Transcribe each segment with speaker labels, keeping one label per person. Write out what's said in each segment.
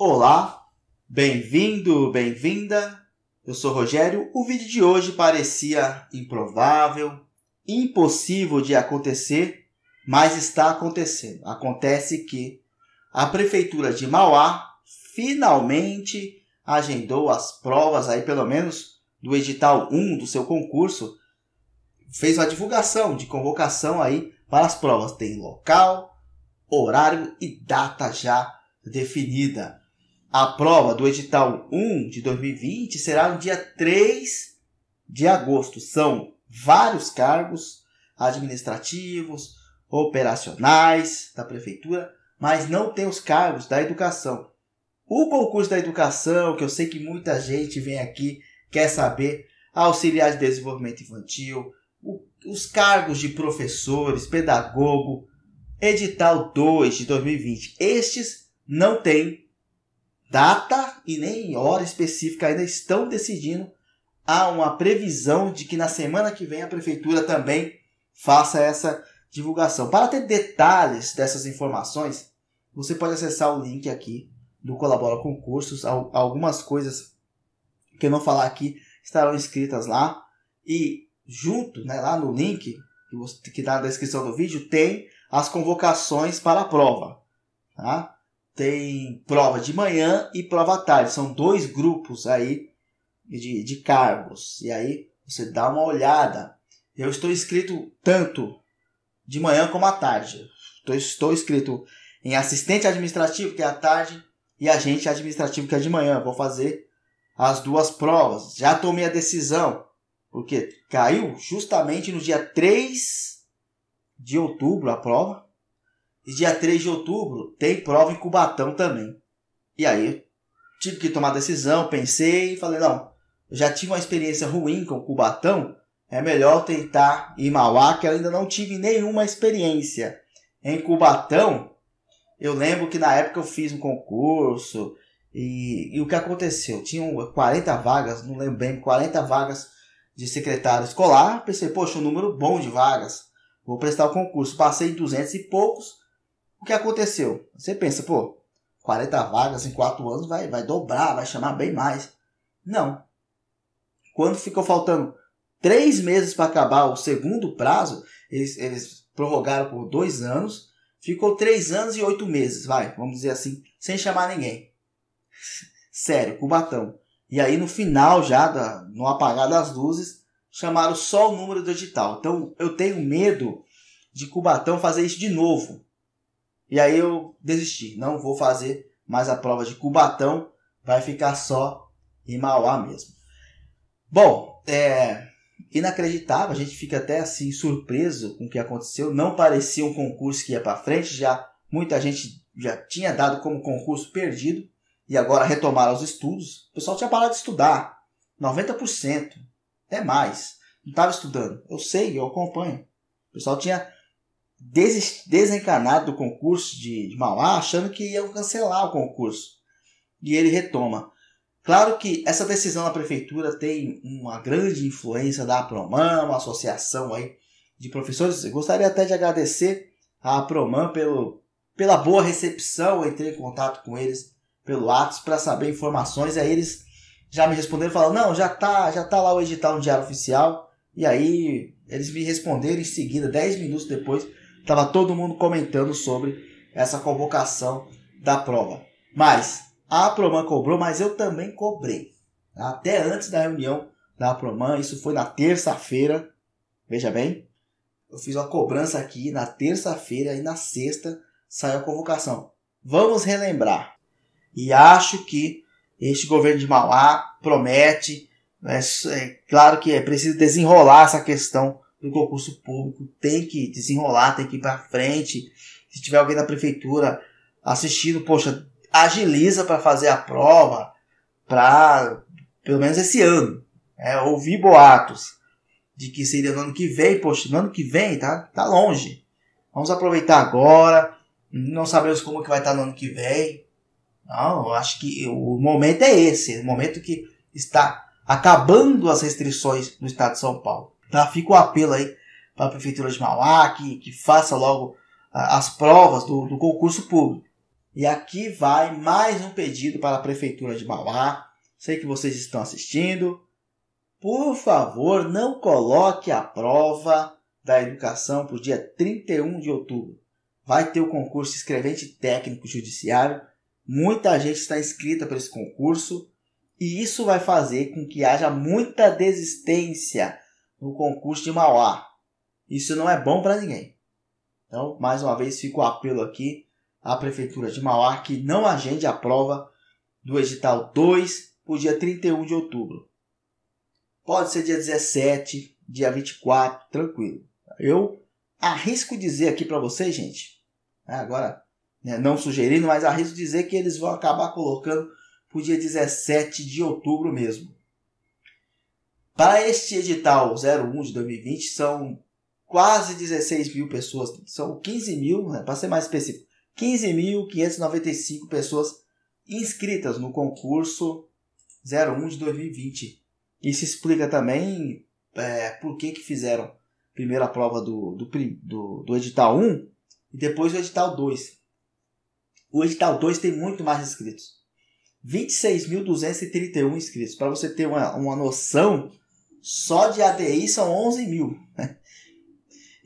Speaker 1: Olá, bem-vindo, bem-vinda. Eu sou Rogério. O vídeo de hoje parecia improvável, impossível de acontecer, mas está acontecendo. Acontece que a prefeitura de Mauá finalmente agendou as provas aí pelo menos do edital 1 do seu concurso, fez a divulgação de convocação aí para as provas. Tem local, horário e data já definida. A prova do edital 1 de 2020 será no dia 3 de agosto. São vários cargos administrativos, operacionais da prefeitura, mas não tem os cargos da educação. O concurso da educação, que eu sei que muita gente vem aqui quer saber, auxiliar de desenvolvimento infantil, os cargos de professores, pedagogo, edital 2 de 2020. Estes não têm data e nem hora específica ainda estão decidindo. Há uma previsão de que na semana que vem a prefeitura também faça essa divulgação. Para ter detalhes dessas informações, você pode acessar o link aqui do Colabora Concursos. Algumas coisas que eu não falar aqui estarão escritas lá. E junto, né, lá no link que está na descrição do vídeo, tem as convocações para a prova. Tá? tem prova de manhã e prova à tarde. São dois grupos aí de, de cargos. E aí você dá uma olhada. Eu estou inscrito tanto de manhã como à tarde. Estou, inscrito em assistente administrativo, que é à tarde, e agente administrativo, que é de manhã. Vou fazer as duas provas. Já tomei a decisão, porque caiu justamente no dia 3 de outubro a prova. E dia 3 de outubro tem prova em Cubatão também. E aí tive que tomar decisão, pensei e falei, não, já tive uma experiência ruim com Cubatão, é melhor tentar ir Mauá, que eu ainda não tive nenhuma experiência. Em Cubatão, eu lembro que na época eu fiz um concurso e, e o que aconteceu? Tinham 40 vagas, não lembro bem, 40 vagas de secretário escolar. Pensei, poxa, um número bom de vagas, vou prestar o concurso. Passei em 200 e poucos o que aconteceu? Você pensa, pô, 40 vagas em 4 anos vai, vai dobrar, vai chamar bem mais. Não. Quando ficou faltando 3 meses para acabar o segundo prazo, eles, eles prorrogaram por 2 anos, ficou 3 anos e 8 meses, vai, vamos dizer assim, sem chamar ninguém. Sério, Cubatão. E aí no final já, da, no apagar das luzes, chamaram só o número do edital. Então eu tenho medo de Cubatão fazer isso de novo. E aí eu desisti, não vou fazer mais a prova de Cubatão, vai ficar só em Mauá mesmo. Bom, é inacreditável, a gente fica até assim surpreso com o que aconteceu, não parecia um concurso que ia para frente, já muita gente já tinha dado como concurso perdido e agora retomaram os estudos. O pessoal tinha parado de estudar, 90%, até mais. Não estava estudando. Eu sei, eu acompanho. O pessoal tinha desencanado do concurso de, Mauá, achando que iam cancelar o concurso. E ele retoma. Claro que essa decisão da prefeitura tem uma grande influência da Proman, uma associação aí de professores. Eu gostaria até de agradecer à Proman pelo, pela boa recepção. Eu entrei em contato com eles pelo Atos para saber informações. E aí eles já me responderam, falaram: não, já tá, já tá lá o edital no Diário Oficial. E aí eles me responderam em seguida, 10 minutos depois, Tava todo mundo comentando sobre essa convocação da prova. Mas a Proman cobrou, mas eu também cobrei. Até antes da reunião da Proman, isso foi na terça-feira. Veja bem, eu fiz uma cobrança aqui na terça-feira e na sexta saiu a convocação. Vamos relembrar. E acho que este governo de Mauá promete. Né, é claro que é preciso desenrolar essa questão do concurso público, tem que desenrolar, tem que ir para frente. Se tiver alguém da prefeitura assistindo, poxa, agiliza para fazer a prova, para pelo menos esse ano. É, né? ouvi boatos de que seria no ano que vem, poxa, no ano que vem tá, tá longe. Vamos aproveitar agora, não sabemos como que vai estar tá no ano que vem. Não, eu acho que o momento é esse, é o momento que está acabando as restrições no estado de São Paulo. Tá? Fica o apelo aí para a Prefeitura de Mauá que, que faça logo as provas do, do concurso público. E aqui vai mais um pedido para a Prefeitura de Mauá. Sei que vocês estão assistindo. Por favor, não coloque a prova da educação para o dia 31 de outubro. Vai ter o concurso escrevente técnico judiciário. Muita gente está inscrita para esse concurso e isso vai fazer com que haja muita desistência no concurso de Mauá. Isso não é bom para ninguém. Então, mais uma vez, fica o apelo aqui à Prefeitura de Mauá que não agende a prova do edital 2 para o dia 31 de outubro. Pode ser dia 17, dia 24, tranquilo. Eu arrisco dizer aqui para vocês, gente, né, agora né, não sugerindo, mas arrisco dizer que eles vão acabar colocando para o dia 17 de outubro mesmo. Para este edital 01 de 2020, são quase 16 mil pessoas, são 15 mil, né, para ser mais específico, 15.595 pessoas inscritas no concurso 01 de 2020. Isso explica também é, por que, que fizeram primeiro a prova do, do, do, do edital 1 e depois o edital 2. O edital 2 tem muito mais inscritos. 26.231 inscritos. Para você ter uma, uma noção só de ADI são 11 mil.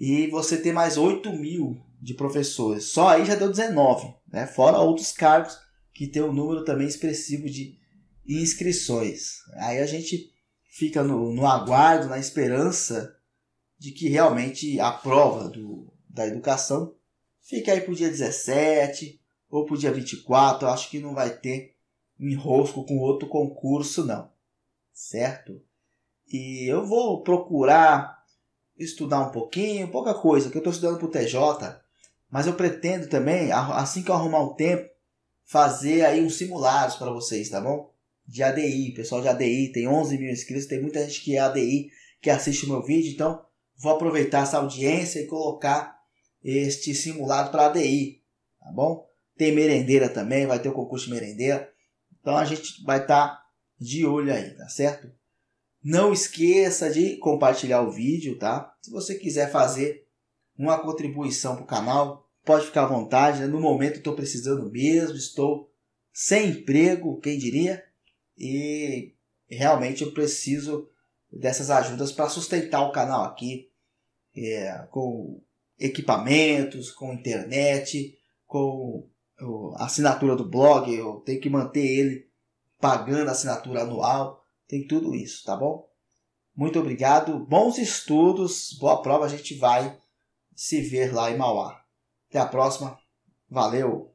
Speaker 1: E você tem mais 8 mil de professores. Só aí já deu 19. Né? Fora outros cargos que tem um número também expressivo de inscrições. Aí a gente fica no, no aguardo, na esperança de que realmente a prova do, da educação fique aí para o dia 17 ou para o dia 24. Eu acho que não vai ter um enrosco com outro concurso, não. Certo? E eu vou procurar estudar um pouquinho, pouca coisa, que eu estou estudando para o TJ, mas eu pretendo também, assim que eu arrumar um tempo, fazer aí uns simulados para vocês, tá bom? De ADI, pessoal de ADI, tem 11 mil inscritos, tem muita gente que é ADI, que assiste o meu vídeo, então vou aproveitar essa audiência e colocar este simulado para ADI, tá bom? Tem merendeira também, vai ter o concurso de merendeira, então a gente vai estar tá de olho aí, tá certo? Não esqueça de compartilhar o vídeo, tá? Se você quiser fazer uma contribuição para o canal, pode ficar à vontade. Né? No momento estou precisando mesmo, estou sem emprego, quem diria? E realmente eu preciso dessas ajudas para sustentar o canal aqui é, com equipamentos, com internet, com assinatura do blog. Eu tenho que manter ele pagando a assinatura anual. Tem tudo isso, tá bom? Muito obrigado, bons estudos, boa prova, a gente vai se ver lá em Mauá. Até a próxima, valeu!